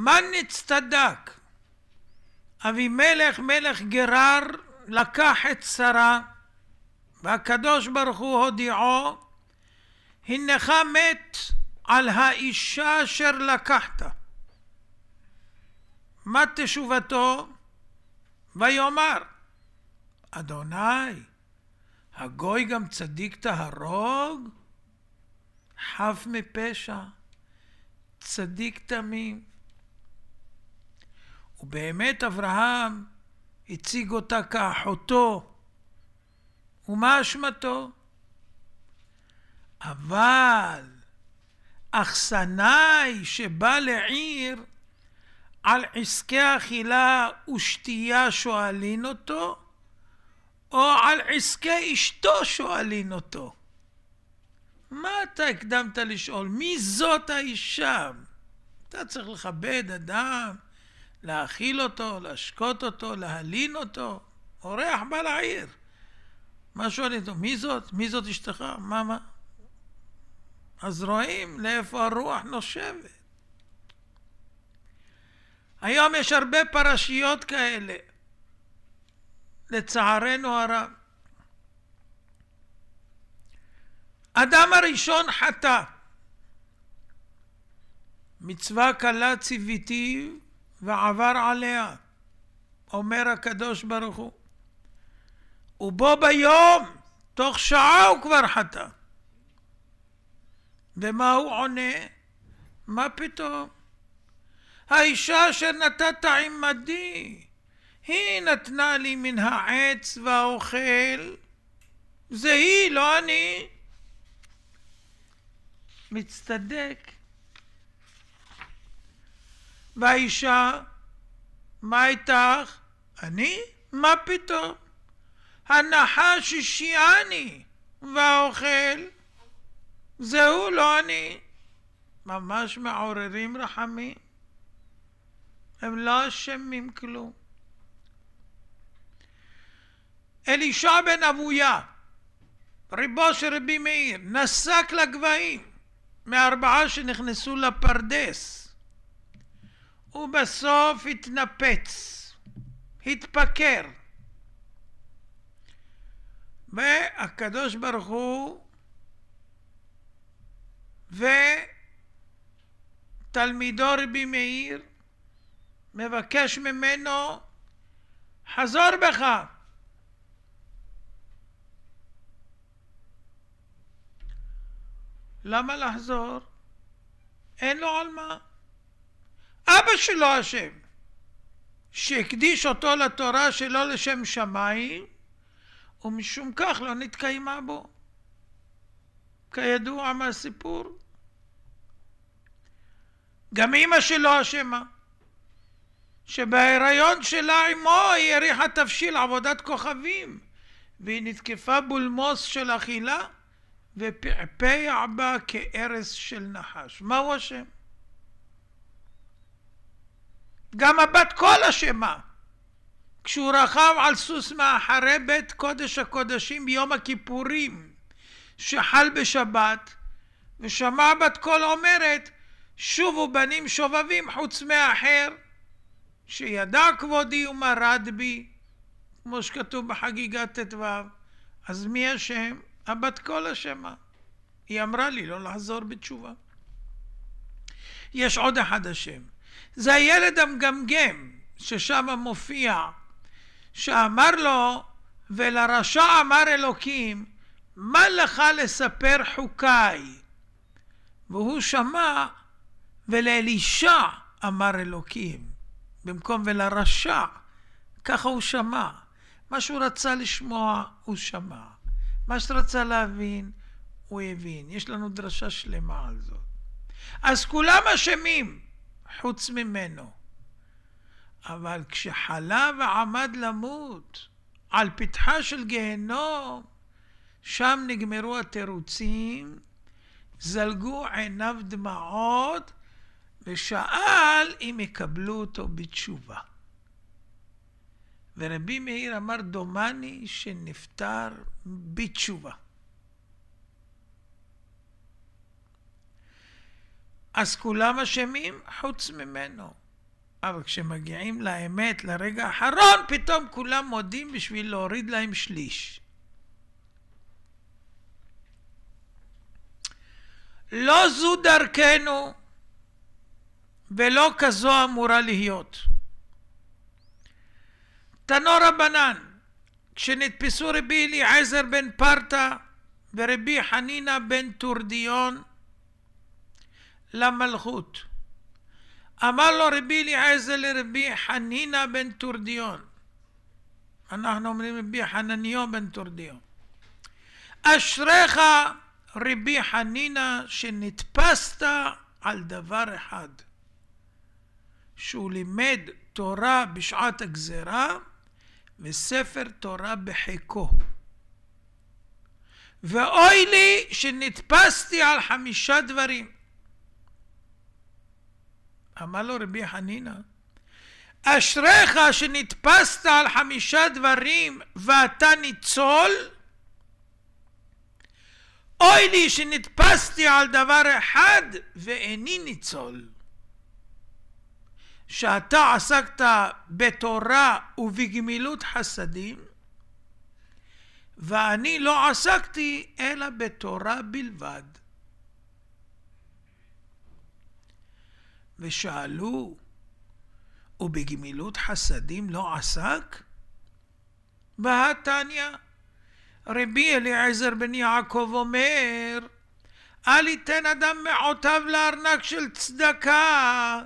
מן צדק. אבימלך מלך גרר לקח את שרה והקדוש ברוך הוא הודיעו הנך מת על האישה אשר לקחת. מה תשובתו? ויאמר אדוני הגוי גם צדיק תהרוג? חף מפשע, צדיק תמים. ובאמת אברהם הציג אותה כאחותו. ומה אשמתו? אבל אכסנאי שבא לעיר על עסקי אכילה ושתייה שואלין אותו, או על עסקי אשתו שואלין אותו. מה אתה הקדמת לשאול? מי זאת האישה? אתה צריך לכבד אדם, להאכיל אותו, להשקות אותו, להלין אותו. אורח בא לעיר. מה שואלים אותו? מי זאת? מי זאת אשתך? מה, מה? אז רואים לאיפה הרוח נושבת. היום יש הרבה פרשיות כאלה, לצערנו הרב. אדם הראשון חטא. מצווה קלה ציוויתי ועבר עליה, אומר הקדוש ברוך הוא. ובו ביום, תוך שעה הוא כבר חטא. ומה הוא עונה? מה פתאום? האישה אשר נתת עמדי, היא נתנה לי מן העץ והאוכל, זה היא, לא אני. מצטדק והאישה, מה איתך? אני? מה פתאום? הנחש השיעני והאוכל, זהו לא אני. ממש מעוררים רחמים. הם לא אשמים כלום. אלישע בן אבויה, ריבו של רבי מאיר, נסק לגבהים מארבעה שנכנסו לפרדס. הוא בסוף התנפץ, התפקר. והקדוש ברוך הוא ותלמידו רבי מאיר מבקש ממנו חזור בך למה לחזור? אין לו על מה אבא שלו אשם, שהקדיש אותו לתורה שלא לשם שמיים, ומשום כך לא נתקיימה בו. כידוע מהסיפור. גם אימא שלו אשמה, שבהיריון שלה עמו היא הריחה תבשיל עבודת כוכבים, והיא נתקפה בולמוס של אכילה ופעפע בה כארס של נחש. מהו אשם? גם הבת קול אשמה. כשהוא רכב על סוס מאחרי בית קודש הקודשים ביום הכיפורים שחל בשבת ושמע בת קול אומרת שובו בנים שובבים חוץ מאחר שידע כבודי ומרד בי כמו שכתוב בחגיגת ט"ו אז מי אשם? הבת קול אשמה היא אמרה לי לא לחזור בתשובה יש עוד אחד אשם זה הילד המגמגם, ששם מופיע, שאמר לו, ולרשע אמר אלוקים, מה לך לספר חוקיי? והוא שמע, ולאלישע אמר אלוקים, במקום ולרשע. ככה הוא שמע. מה שהוא רצה לשמוע, הוא שמע. מה שרצה להבין, הוא הבין. יש לנו דרשה שלמה על זאת. אז כולם אשמים. חוץ ממנו. אבל כשחלה ועמד למות על פתחה של גיהנום, שם נגמרו התירוצים, זלגו עיניו דמעות, ושאל אם יקבלו אותו בתשובה. ורבי מאיר אמר, דומני שנפטר בתשובה. אז כולם אשמים חוץ ממנו. אבל כשמגיעים לאמת, לרגע האחרון, פתאום כולם מודים בשביל להוריד להם שליש. לא זו דרכנו ולא כזו אמורה להיות. תנו רבנן, כשנתפסו רבי אליעזר בן פרתא ורבי חנינא בן טורדיון למלכות. אמר לו רבי אליעזר לרבי חנינא בן טורדיון, אנחנו אומרים רבי חנניו בן טורדיון, אשריך רבי חנינא שנתפסת על דבר אחד, שהוא לימד תורה בשעת הגזרה וספר תורה בחיקו. ואוי לי שנתפסתי על חמישה דברים. אמר לו רבי חנינא, אשריך שנתפסת על חמישה דברים ואתה ניצול? אוי לי שנתפסתי על דבר אחד ואיני ניצול. שאתה עסקת בתורה ובגמילות חסדים, ואני לא עסקתי אלא בתורה בלבד. ושאלו, ובגמילות חסדים לא עסק? והתניא, רבי אליעזר בן יעקב אומר, אל יתן אדם מעותיו לארנק של צדקה,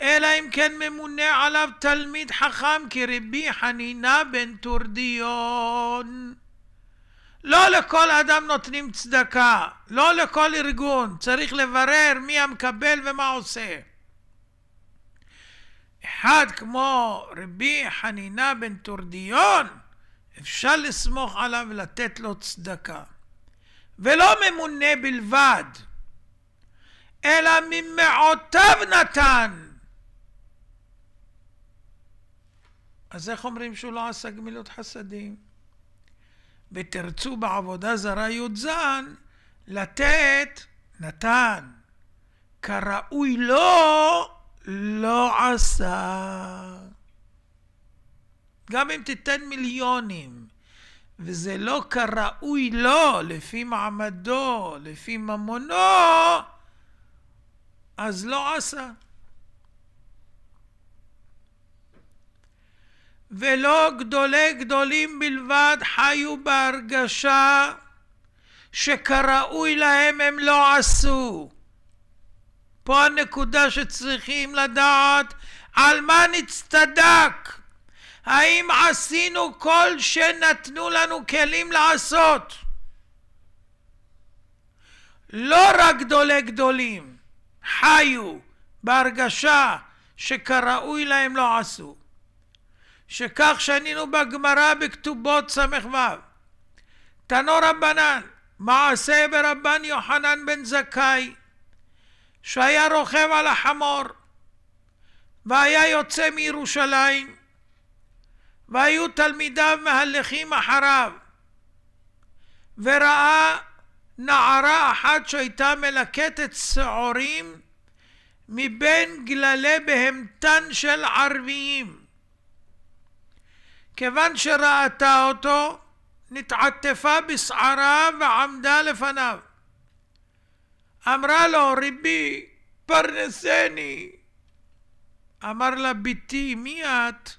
אלא אם כן ממונה עליו תלמיד חכם כרבי חנינה בן טורדיון. לא לכל אדם נותנים צדקה, לא לכל ארגון, צריך לברר מי המקבל ומה עושה. אחד כמו רבי חנינה בן תורדיון, אפשר לסמוך עליו ולתת לו צדקה. ולא ממונה בלבד, אלא ממעותיו נתן. אז איך אומרים שהוא לא עשה גמילות חסדים? ותרצו בעבודה זרה י"ז לתת, נתן, כראוי לו, לא לא עשה. גם אם תיתן מיליונים, וזה לא כראוי לו, לפי מעמדו, לפי ממונו, אז לא עשה. ולא גדולי גדולים בלבד חיו בהרגשה שכראוי להם הם לא עשו. פה הנקודה שצריכים לדעת על מה נצטדק. האם עשינו כל שנתנו לנו כלים לעשות? לא רק גדולי גדולים חיו בהרגשה שכראוי להם לא עשו. שכך שנינו בגמרא בכתובות ס"ו. תנו רבנן, מעשה ברבן יוחנן בן זכאי שהיה רוכב על החמור והיה יוצא מירושלים והיו תלמידיו מהלכים אחריו וראה נערה אחת שהייתה מלקטת שעורים מבין גללי בהמתן של ערביים. כיוון שראתה אותו, נתעטפה בשערה ועמדה לפניו. אמרה לו, ריבי, פרנסני. אמר לה, בתי, מי את?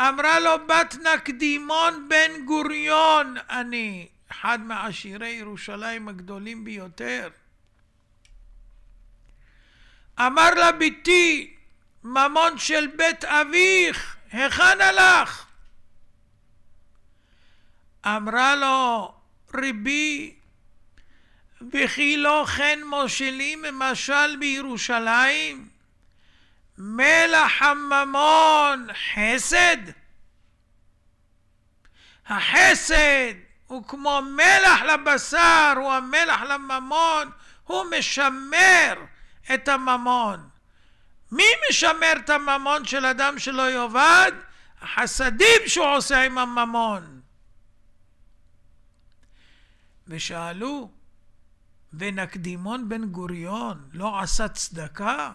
אמרה לו, בת נקדימון בן גוריון אני, אחד מעשירי ירושלים הגדולים ביותר. אמר לה, בתי, ממון של בית אביך, היכן הלך? אמרה לו, ריבי, וכי לא כן מושלים משל בירושלים? מלח הממון חסד? החסד הוא כמו מלח לבשר, הוא המלח לממון, הוא משמר את הממון. מי משמר את הממון של אדם שלא יאבד? החסדים שהוא עושה עם הממון. ושאלו, ונקדימון בן גוריון לא עשה צדקה?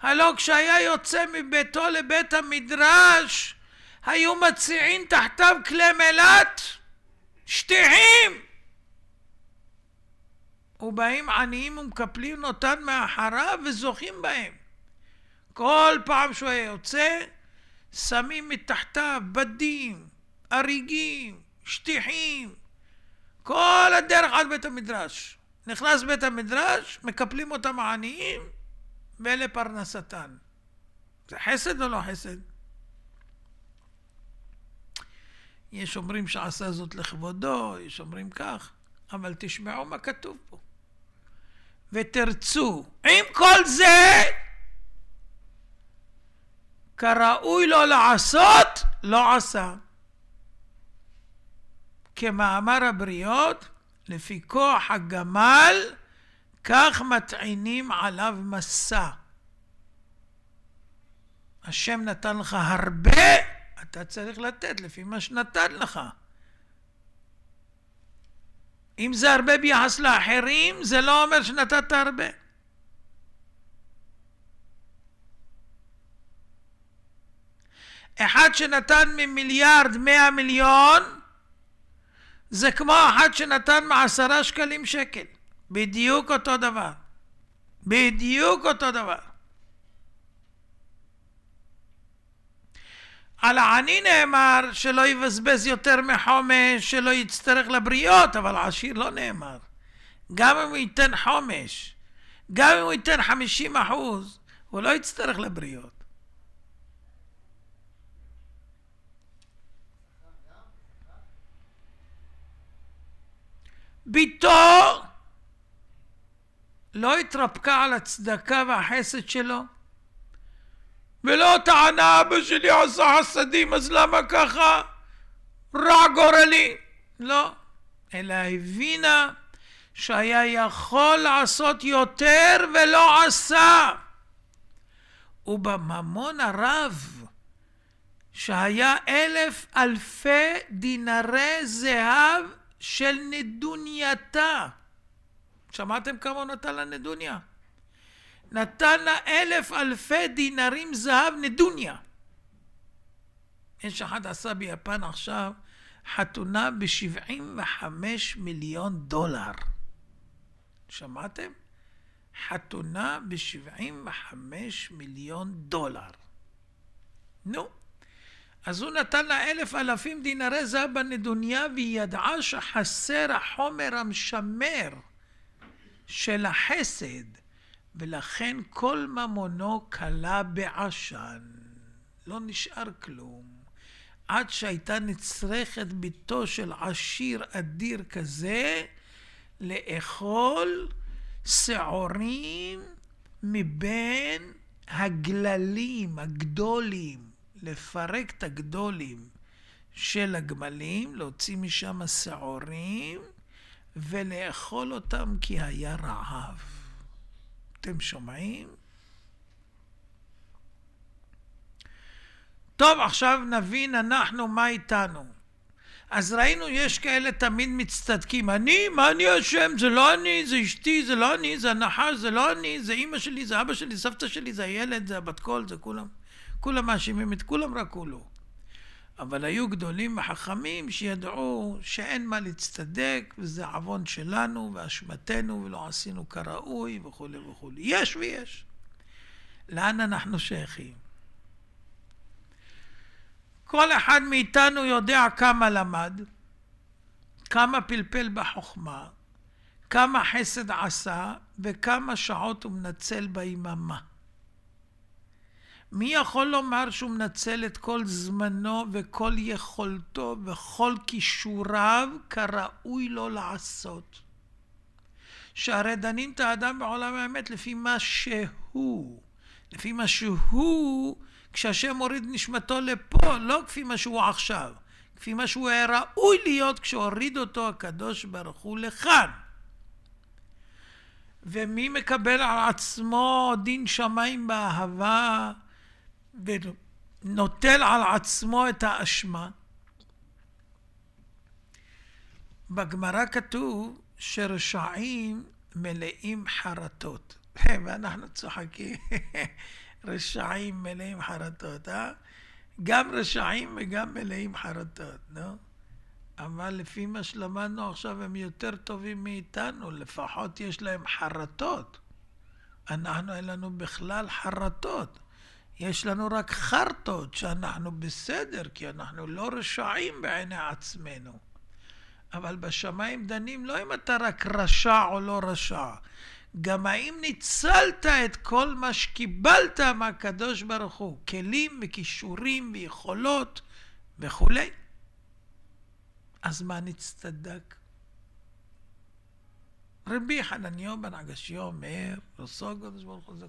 הלא כשהיה יוצא מביתו לבית המדרש, היו מציעים תחתיו כלי מלט שטיחים! ובאים עניים ומקפלים אותן מאחריו וזוכים בהם. כל פעם שהוא היה יוצא, שמים מתחתיו בדים, אריגים, שטיחים, כל הדרך עד בית המדרש. נכנס בית המדרש, מקפלים אותם העניים, ואלה פרנסתן. זה חסד או לא חסד? יש אומרים שעשה זאת לכבודו, יש אומרים כך, אבל תשמעו מה כתוב פה. ותרצו. עם כל זה, כראוי לו לעשות, לא עשה. כמאמר הבריות, לפי כוח הגמל, כך מטעינים עליו מסע. השם נתן לך הרבה, אתה צריך לתת לפי מה שנתן לך. אם זה הרבה ביחס לאחרים, זה לא אומר שנתת הרבה. אחד שנתן ממיליארד מאה מיליון, זה כמו אחד שנתן מעשרה שקלים שקל. בדיוק אותו דבר. בדיוק אותו דבר. על העני נאמר שלא יבזבז יותר מחומש, שלא יצטרך לבריות, אבל עשיר לא נאמר. גם אם הוא ייתן חומש, גם אם הוא ייתן 50 אחוז, הוא לא יצטרך לבריות. ביתו לא התרפקה על הצדקה והחסד שלו, ולא טענה אבא שלי עשה חסדים אז למה ככה? רע גורלי. לא, אלא הבינה שהיה יכול לעשות יותר ולא עשה. ובממון הרב שהיה אלף אלפי דינרי זהב של נדונייתה. שמעתם כמה הוא נתן לה נדוניה? נתן לה אלף אלפי דינרים זהב נדוניה. איש אחד עשה ביפן עכשיו חתונה ב-75 מיליון דולר. שמעתם? חתונה ב-75 מיליון דולר. נו, אז הוא נתן לה אלף אלפים דינרי זהב בנדוניה והיא ידעה שחסר החומר המשמר של החסד ולכן כל ממונו כלה בעשן. לא נשאר כלום. עד שהייתה נצרכת ביתו של עשיר אדיר כזה לאכול שעורים מבין הגללים הגדולים לפרק את הגדולים של הגמלים, להוציא משם שעורים ולאכול אותם כי היה רעב. אתם שומעים? טוב, עכשיו נבין אנחנו מה איתנו. אז ראינו, יש כאלה תמיד מצטדקים. אני? מה אני אשם? זה לא אני, זה אשתי, זה לא אני, זה הנחש, זה לא אני, זה אימא שלי, זה אבא שלי, סבתא שלי, זה הילד, זה הבת קול, זה כולם. כולם מאשימים את כולם, רק הוא לא. אבל היו גדולים וחכמים שידעו שאין מה להצטדק, וזה עוון שלנו ואשמתנו, ולא עשינו כראוי וכולי וכולי. יש ויש. לאן אנחנו שייכים? כל אחד מאיתנו יודע כמה למד, כמה פלפל בחוכמה, כמה חסד עשה וכמה שעות הוא מנצל ביממה. מי יכול לומר שהוא מנצל את כל זמנו וכל יכולתו וכל כישוריו כראוי לו לעשות? שהרי דנים את האדם בעולם האמת לפי מה שהוא. לפי מה שהוא, כשהשם מוריד נשמתו לפה, לא כפי מה שהוא עכשיו. כפי מה שהוא היה ראוי להיות כשהוריד אותו הקדוש ברוך הוא לכאן. ומי מקבל על עצמו דין שמיים באהבה? ונוטל על עצמו את האשמה. בגמרא כתוב שרשעים מלאים חרטות, ואנחנו צוחקים, רשעים מלאים חרטות, אה? גם רשעים וגם מלאים חרטות, נו? אבל לפי מה שלמדנו עכשיו הם יותר טובים מאיתנו, לפחות יש להם חרטות. אנחנו, אין לנו בכלל חרטות. יש לנו רק חרטות שאנחנו בסדר, כי אנחנו לא רשעים בעיני עצמנו. אבל בשמיים דנים לא אם אתה רק רשע או לא רשע, גם האם ניצלת את כל מה שקיבלת מהקדוש ברוך הוא, כלים וכישורים ויכולות וכולי. אז מה נצטדק? רבי חנניו בן עגשי אומר, רוסו הקדוש ברוך הוא זה